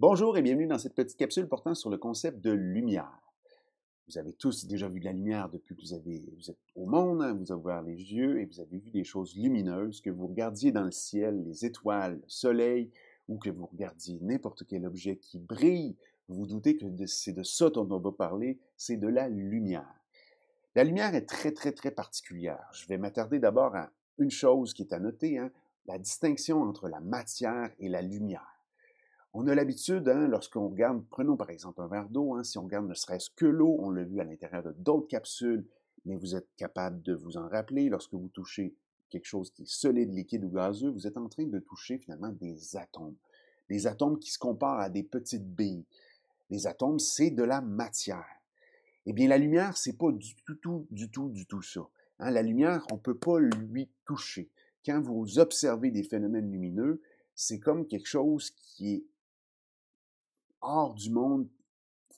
Bonjour et bienvenue dans cette petite capsule portant sur le concept de lumière. Vous avez tous déjà vu de la lumière depuis que vous, avez, êtes au monde, hein, vous avez ouvert les yeux et vous avez vu des choses lumineuses, que vous regardiez dans le ciel, les étoiles, le soleil, ou que vous regardiez n'importe quel objet qui brille. Vous vous doutez que c'est de ça dont on va parler, c'est de la lumière. La lumière est très, très, très particulière. Je vais m'attarder d'abord à une chose qui est à noter, hein, la distinction entre la matière et la lumière. On a l'habitude, hein, lorsqu'on regarde, prenons par exemple un verre d'eau, hein, si on regarde ne serait-ce que l'eau, on l'a vu à l'intérieur de d'autres capsules, mais vous êtes capable de vous en rappeler lorsque vous touchez quelque chose qui est solide, liquide ou gazeux, vous êtes en train de toucher finalement des atomes. Des atomes qui se comparent à des petites billes. Les atomes, c'est de la matière. Eh bien, la lumière, c'est pas du tout, du tout, du tout ça. Hein. la lumière, on ne peut pas lui toucher. Quand vous observez des phénomènes lumineux, c'est comme quelque chose qui est hors du monde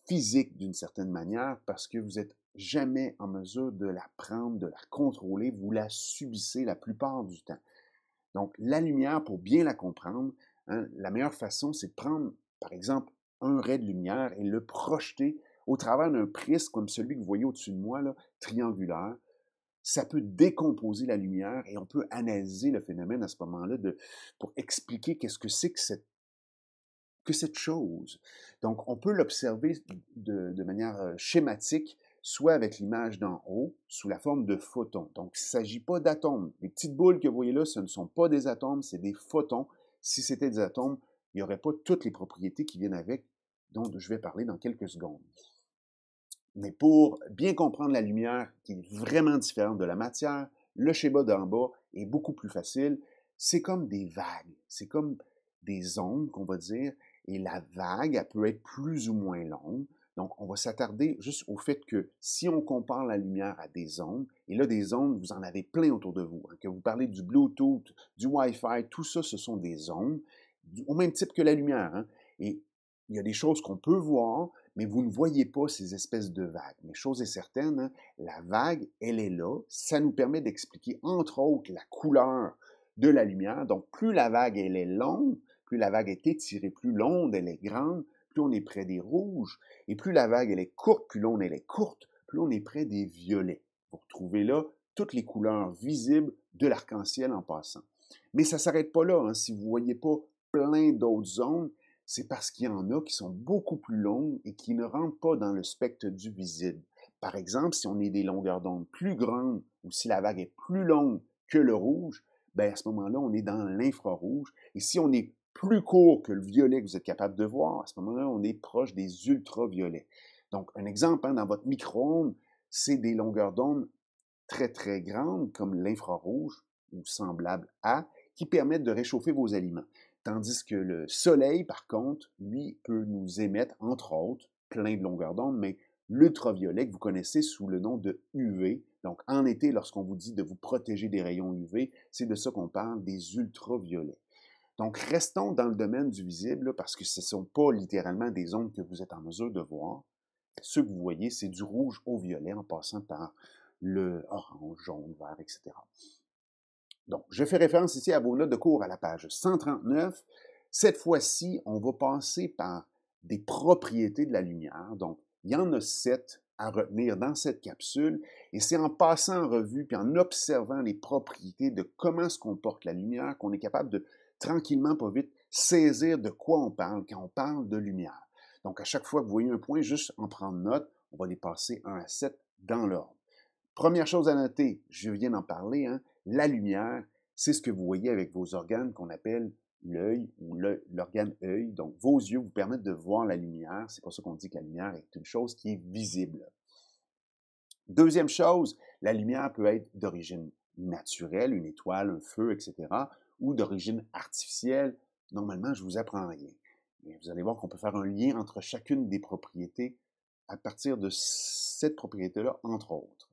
physique d'une certaine manière parce que vous n'êtes jamais en mesure de la prendre, de la contrôler, vous la subissez la plupart du temps. Donc la lumière, pour bien la comprendre, hein, la meilleure façon, c'est de prendre, par exemple, un ray de lumière et le projeter au travers d'un prisme comme celui que vous voyez au-dessus de moi, triangulaire, ça peut décomposer la lumière et on peut analyser le phénomène à ce moment-là pour expliquer qu'est-ce que c'est que cette que cette chose. Donc, on peut l'observer de, manière euh, schématique, soit avec l'image d'en haut, sous la forme de photons. Donc, il ne s'agit pas d'atomes. Les petites boules que vous voyez là, ce ne sont pas des atomes, c'est des photons. Si c'était des atomes, il n'y aurait pas toutes les propriétés qui viennent avec, dont je vais parler dans quelques secondes. Mais pour bien comprendre la lumière, qui est vraiment différente de la matière, le schéma d'en bas est beaucoup plus facile. C'est comme des vagues, c'est comme des ondes qu'on va dire, et la vague, elle peut être plus ou moins longue. Donc, on va s'attarder juste au fait que si on compare la lumière à des ondes, et là, des ondes, vous en avez plein autour de vous, hein, que vous parlez du Bluetooth, du Wi-Fi, tout ça, ce sont des ondes, au même type que la lumière. Hein. Et il y a des choses qu'on peut voir, mais vous ne voyez pas ces espèces de vagues. Mais chose est certaine, hein, la vague, elle est là. Ça nous permet d'expliquer, entre autres, la couleur de la lumière. Donc, plus la vague, elle est longue, plus la vague est étirée, plus l'onde elle est grande, plus on est près des rouges. Et plus la vague elle est courte, plus l'onde elle est courte, plus on est près des violets. Vous retrouvez là toutes les couleurs visibles de l'arc-en-ciel en passant. Mais ça ne s'arrête pas là. Hein. Si vous ne voyez pas plein d'autres zones, c'est parce qu'il y en a qui sont beaucoup plus longues et qui ne rentrent pas dans le spectre du visible. Par exemple, si on est des longueurs d'onde plus grandes ou si la vague est plus longue que le rouge, ben à ce moment-là, on est dans l'infrarouge. Et si on est plus court que le violet que vous êtes capable de voir, à ce moment-là, on est proche des ultraviolets. Donc, un exemple, hein, dans votre micro-ondes, c'est des longueurs d'onde très, très grandes, comme l'infrarouge ou semblable à, qui permettent de réchauffer vos aliments. Tandis que le soleil, par contre, lui, peut nous émettre, entre autres, plein de longueurs d'onde, mais l'ultraviolet que vous connaissez sous le nom de UV. Donc, en été, lorsqu'on vous dit de vous protéger des rayons UV, c'est de ça qu'on parle, des ultraviolets. Donc, restons dans le domaine du visible, parce que ce ne sont pas littéralement des ondes que vous êtes en mesure de voir. Ce que vous voyez, c'est du rouge au violet en passant par le orange, jaune, vert, etc. Donc, je fais référence ici à vos notes de cours à la page 139. Cette fois-ci, on va passer par des propriétés de la lumière. Donc, il y en a sept à retenir dans cette capsule. Et c'est en passant en revue, puis en observant les propriétés de comment se comporte la lumière, qu'on est capable de tranquillement, pas vite, saisir de quoi on parle quand on parle de lumière. Donc, à chaque fois que vous voyez un point, juste en prendre note. On va les passer 1 à 7 dans l'ordre. Première chose à noter, je viens d'en parler, hein, la lumière, c'est ce que vous voyez avec vos organes qu'on appelle l'œil ou l'organe œil. Donc, vos yeux vous permettent de voir la lumière. C'est pour ça qu'on dit que la lumière est une chose qui est visible. Deuxième chose, la lumière peut être d'origine naturelle, une étoile, un feu, etc ou d'origine artificielle, normalement, je vous apprends rien. Mais vous allez voir qu'on peut faire un lien entre chacune des propriétés à partir de cette propriété-là, entre autres.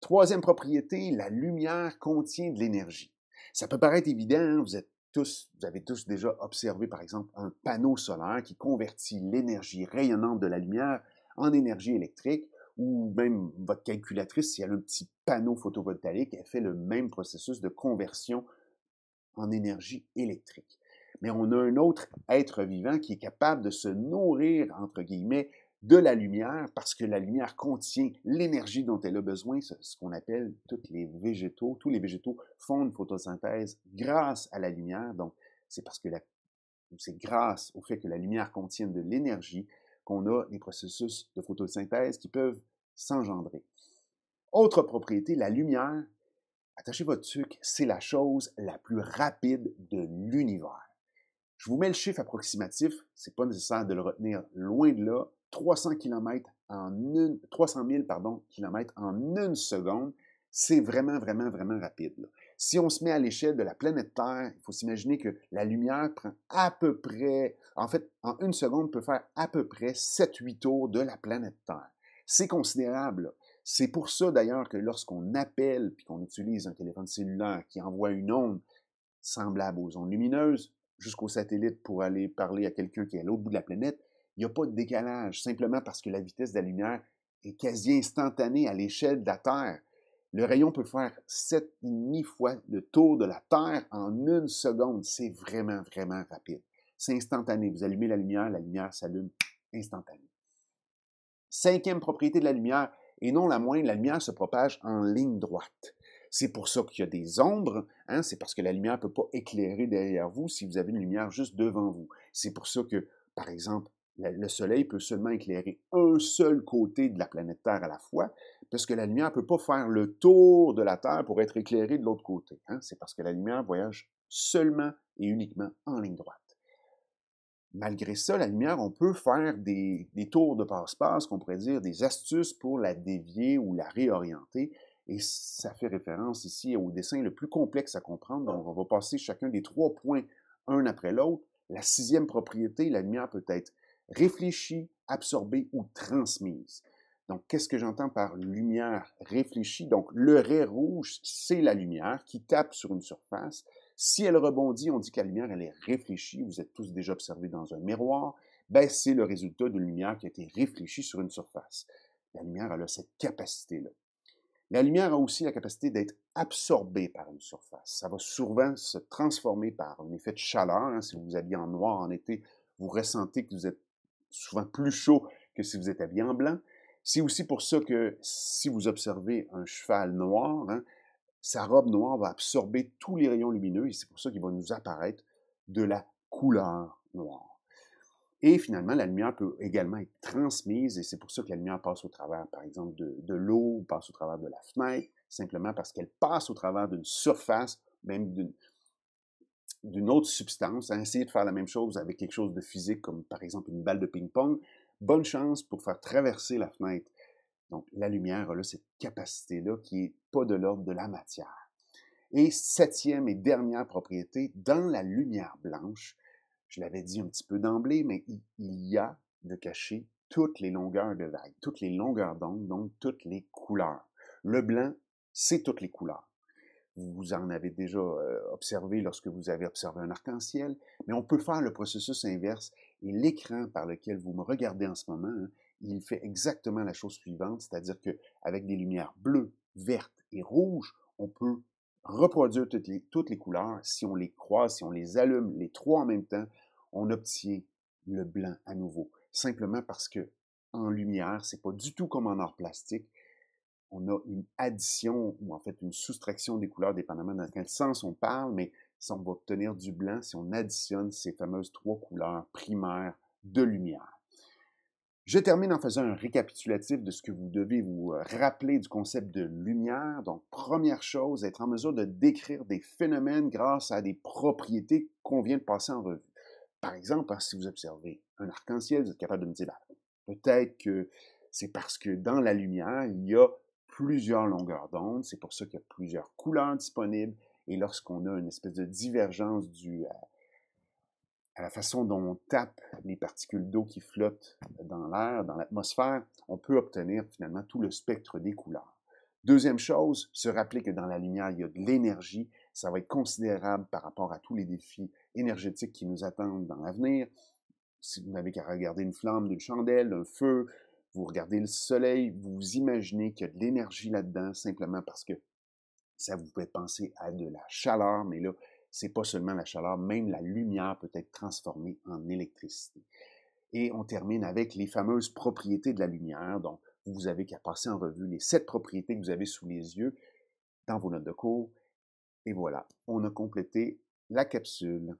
Troisième propriété, la lumière contient de l'énergie. Ça peut paraître évident, hein, vous, êtes tous, vous avez tous déjà observé, par exemple, un panneau solaire qui convertit l'énergie rayonnante de la lumière en énergie électrique, ou même votre calculatrice, si elle a un petit panneau photovoltaïque, elle fait le même processus de conversion en énergie électrique. Mais on a un autre être vivant qui est capable de se nourrir, entre guillemets, de la lumière parce que la lumière contient l'énergie dont elle a besoin, ce qu'on appelle tous les végétaux. Tous les végétaux font une photosynthèse grâce à la lumière. Donc, c'est parce que c'est grâce au fait que la lumière contient de l'énergie qu'on a des processus de photosynthèse qui peuvent s'engendrer. Autre propriété, la lumière Attachez votre sucre, c'est la chose la plus rapide de l'univers. Je vous mets le chiffre approximatif, c'est pas nécessaire de le retenir loin de là. 300 km en une, 300 000 pardon, km en une seconde, c'est vraiment, vraiment, vraiment rapide. Si on se met à l'échelle de la planète Terre, il faut s'imaginer que la lumière prend à peu près, en fait, en une seconde, peut faire à peu près 7-8 tours de la planète Terre. C'est considérable. C'est pour ça d'ailleurs que lorsqu'on appelle puis qu'on utilise un téléphone cellulaire qui envoie une onde semblable aux ondes lumineuses jusqu'au satellite pour aller parler à quelqu'un qui est à l'autre bout de la planète, il n'y a pas de décalage, simplement parce que la vitesse de la lumière est quasi instantanée à l'échelle de la Terre. Le rayon peut faire 7,5 fois le tour de la Terre en une seconde. C'est vraiment, vraiment rapide. C'est instantané. Vous allumez la lumière, la lumière s'allume instantanément. Cinquième propriété de la lumière, et non la moindre, la lumière se propage en ligne droite. C'est pour ça qu'il y a des ombres, hein, c'est parce que la lumière ne peut pas éclairer derrière vous si vous avez une lumière juste devant vous. C'est pour ça que, par exemple, le Soleil peut seulement éclairer un seul côté de la planète Terre à la fois, parce que la lumière ne peut pas faire le tour de la Terre pour être éclairée de l'autre côté. Hein. C'est parce que la lumière voyage seulement et uniquement en ligne droite malgré ça, la lumière, on peut faire des, tours de passe-passe, qu'on pourrait dire des astuces pour la dévier ou la réorienter. Et ça fait référence ici au dessin le plus complexe à comprendre. Donc, on va passer chacun des trois points un après l'autre. La sixième propriété, la lumière peut être réfléchie, absorbée ou transmise. Donc, qu'est-ce que j'entends par lumière réfléchie? Donc, le ray rouge, c'est la lumière qui tape sur une surface. Si elle rebondit, on dit que la lumière, elle est réfléchie. Vous êtes tous déjà observés dans un miroir. Ben, c'est le résultat d'une lumière qui a été réfléchie sur une surface. La lumière, a cette capacité-là. La lumière a aussi la capacité d'être absorbée par une surface. Ça va souvent se transformer par un effet de chaleur. Hein. Si vous vous habillez en noir en été, vous ressentez que vous êtes souvent plus chaud que si vous êtes habillé en blanc. C'est aussi pour ça que si vous observez un cheval noir, hein, sa robe noire va absorber tous les rayons lumineux et c'est pour ça qu'il va nous apparaître de la couleur noire. Et finalement, la lumière peut également être transmise et c'est pour ça que la lumière passe au travers, par exemple, de, de l'eau, passe au travers de la fenêtre, simplement parce qu'elle passe au travers d'une surface, même d'une autre substance, hein, Essayez de faire la même chose avec quelque chose de physique, comme par exemple une balle de ping-pong, bonne chance pour faire traverser la fenêtre donc, la lumière a cette capacité-là qui n'est pas de l'ordre de la matière. Et septième et dernière propriété, dans la lumière blanche, je l'avais dit un petit peu d'emblée, mais il y a de cacher toutes les longueurs de vague, toutes les longueurs d'onde, donc toutes les couleurs. Le blanc, c'est toutes les couleurs. Vous en avez déjà euh, observé lorsque vous avez observé un arc-en-ciel, mais on peut faire le processus inverse et l'écran par lequel vous me regardez en ce moment, hein, il fait exactement la chose suivante, c'est-à-dire qu'avec des lumières bleues, vertes et rouges, on peut reproduire toutes les, couleurs. Si on les croise, si on les allume les trois en même temps, on obtient le blanc à nouveau. Simplement parce que en lumière, c'est pas du tout comme en art plastique. On a une addition ou en fait une soustraction des couleurs, dépendamment dans quel sens on parle, mais si on va obtenir du blanc si on additionne ces fameuses trois couleurs primaires de lumière. Je termine en faisant un récapitulatif de ce que vous devez vous euh, rappeler du concept de lumière. Donc, première chose, être en mesure de décrire des phénomènes grâce à des propriétés qu'on vient de passer en revue. Par exemple, hein, si vous observez un arc-en-ciel, vous êtes capable de me dire, ben, peut-être que c'est parce que dans la lumière, il y a plusieurs longueurs d'onde, c'est pour ça qu'il y a plusieurs couleurs disponibles, et lorsqu'on a une espèce de divergence du, à la façon dont on tape les particules d'eau qui flottent dans l'air, dans l'atmosphère, on peut obtenir finalement tout le spectre des couleurs. Deuxième chose, se rappeler que dans la lumière, il y a de l'énergie. Ça va être considérable par rapport à tous les défis énergétiques qui nous attendent dans l'avenir. Si vous n'avez qu'à regarder une flamme d'une chandelle, un feu, vous regardez le soleil, vous imaginez qu'il y a de l'énergie là-dedans simplement parce que ça vous fait penser à de la chaleur, mais là, c'est pas seulement la chaleur, même la lumière peut être transformée en électricité. Et on termine avec les fameuses propriétés de la lumière. Donc, vous avez qu'à passer en revue les sept propriétés que vous avez sous les yeux dans vos notes de cours. Et voilà, on a complété la capsule.